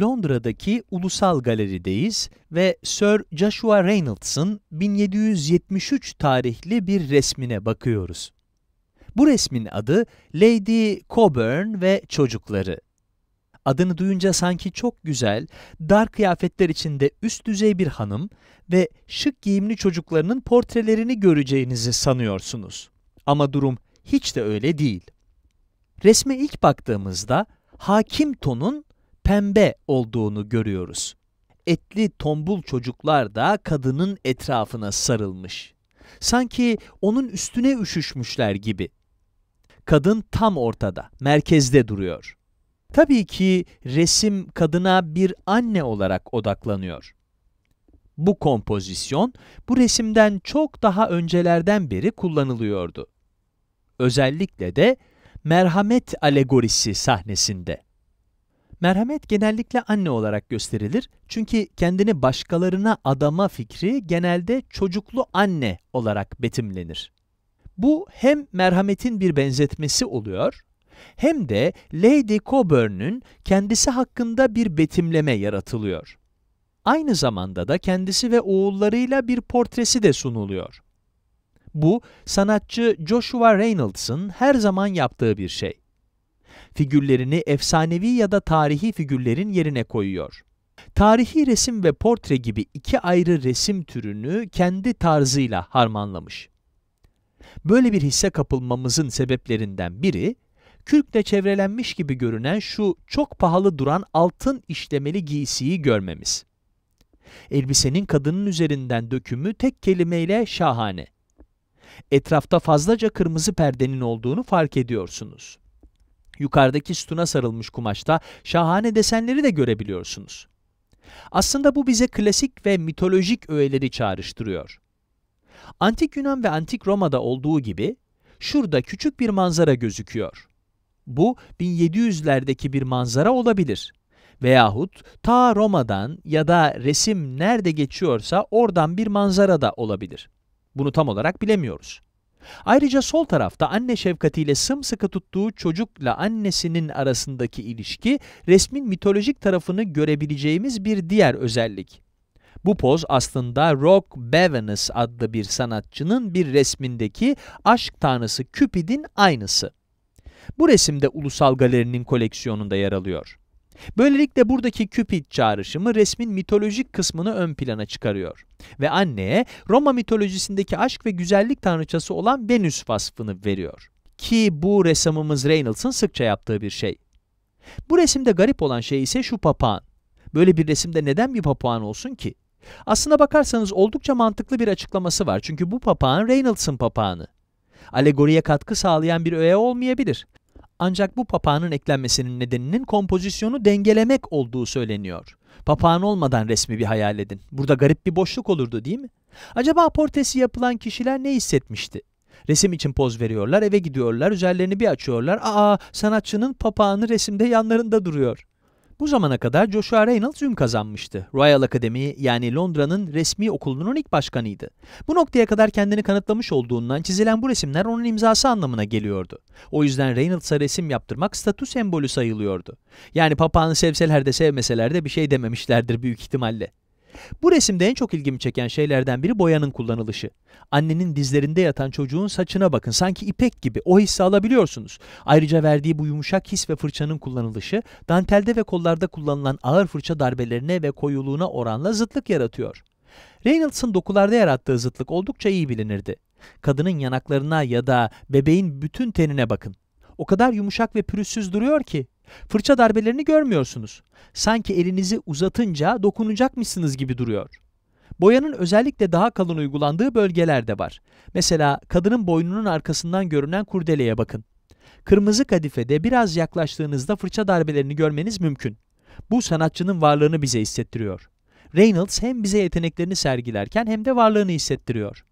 Londra'daki Ulusal Galeri'deyiz ve Sir Joshua Reynolds'ın 1773 tarihli bir resmine bakıyoruz. Bu resmin adı Lady Coburn ve Çocukları. Adını duyunca sanki çok güzel, dar kıyafetler içinde üst düzey bir hanım ve şık giyimli çocuklarının portrelerini göreceğinizi sanıyorsunuz. Ama durum hiç de öyle değil. Resme ilk baktığımızda hakim tonun pembe olduğunu görüyoruz. Etli tombul çocuklar da kadının etrafına sarılmış. Sanki onun üstüne üşüşmüşler gibi. Kadın tam ortada, merkezde duruyor. Tabii ki resim kadına bir anne olarak odaklanıyor. Bu kompozisyon bu resimden çok daha öncelerden beri kullanılıyordu. Özellikle de merhamet alegorisi sahnesinde. Merhamet genellikle anne olarak gösterilir. Çünkü kendini başkalarına adama fikri genelde çocuklu anne olarak betimlenir. Bu hem merhametin bir benzetmesi oluyor, hem de Lady Coburn'un kendisi hakkında bir betimleme yaratılıyor. Aynı zamanda da kendisi ve oğullarıyla bir portresi de sunuluyor. Bu, sanatçı Joshua Reynolds'ın her zaman yaptığı bir şey figürlerini efsanevi ya da tarihi figürlerin yerine koyuyor. Tarihi resim ve portre gibi iki ayrı resim türünü kendi tarzıyla harmanlamış. Böyle bir hisse kapılmamızın sebeplerinden biri, kürkle çevrelenmiş gibi görünen şu çok pahalı duran altın işlemeli giysiyi görmemiz. Elbisenin kadının üzerinden dökümü tek kelimeyle şahane. Etrafta fazlaca kırmızı perdenin olduğunu fark ediyorsunuz yukarıdaki sütuna sarılmış kumaşta şahane desenleri de görebiliyorsunuz. Aslında bu bize klasik ve mitolojik öğeleri çağrıştırıyor. Antik Yunan ve Antik Roma'da olduğu gibi şurada küçük bir manzara gözüküyor. Bu 1700'lerdeki bir manzara olabilir. Veyahut ta Roma'dan ya da resim nerede geçiyorsa oradan bir manzara da olabilir. Bunu tam olarak bilemiyoruz. Ayrıca sol tarafta anne şefkatiyle sımsıkı tuttuğu çocukla annesinin arasındaki ilişki resmin mitolojik tarafını görebileceğimiz bir diğer özellik. Bu poz aslında Rock Bevanus adlı bir sanatçının bir resmindeki aşk tanrısı Cupid'in aynısı. Bu resimde Ulusal Galeri'nin koleksiyonunda yer alıyor. Böylelikle buradaki Cupid çağrışımı resmin mitolojik kısmını ön plana çıkarıyor ve anneye Roma mitolojisindeki aşk ve güzellik tanrıçası olan Venüs vasfını veriyor. Ki bu ressamımız Reynolds'ın sıkça yaptığı bir şey. Bu resimde garip olan şey ise şu papağan. Böyle bir resimde neden bir papağan olsun ki? Aslına bakarsanız oldukça mantıklı bir açıklaması var çünkü bu papağan Reynolds'ın papağanı. Alegoriye katkı sağlayan bir öğe olmayabilir ancak bu papağanın eklenmesinin nedeninin kompozisyonu dengelemek olduğu söyleniyor. Papağan olmadan resmi bir hayal edin. Burada garip bir boşluk olurdu değil mi? Acaba portresi yapılan kişiler ne hissetmişti? Resim için poz veriyorlar, eve gidiyorlar, üzerlerini bir açıyorlar. Aa, sanatçının papağanı resimde yanlarında duruyor. Bu zamana kadar Joshua Reynolds ün kazanmıştı. Royal Academy yani Londra'nın resmi okulunun ilk başkanıydı. Bu noktaya kadar kendini kanıtlamış olduğundan çizilen bu resimler onun imzası anlamına geliyordu. O yüzden Reynolds'a resim yaptırmak statü sembolü sayılıyordu. Yani papağanı sevseler de sevmeseler de bir şey dememişlerdir büyük ihtimalle. Bu resimde en çok ilgimi çeken şeylerden biri boyanın kullanılışı. Annenin dizlerinde yatan çocuğun saçına bakın sanki ipek gibi o hissi alabiliyorsunuz. Ayrıca verdiği bu yumuşak his ve fırçanın kullanılışı dantelde ve kollarda kullanılan ağır fırça darbelerine ve koyuluğuna oranla zıtlık yaratıyor. Reynolds'ın dokularda yarattığı zıtlık oldukça iyi bilinirdi. Kadının yanaklarına ya da bebeğin bütün tenine bakın. O kadar yumuşak ve pürüzsüz duruyor ki Fırça darbelerini görmüyorsunuz. Sanki elinizi uzatınca dokunacakmışsınız gibi duruyor. Boyanın özellikle daha kalın uygulandığı bölgeler de var. Mesela kadının boynunun arkasından görünen kurdeleye bakın. Kırmızı kadifede biraz yaklaştığınızda fırça darbelerini görmeniz mümkün. Bu sanatçının varlığını bize hissettiriyor. Reynolds hem bize yeteneklerini sergilerken hem de varlığını hissettiriyor.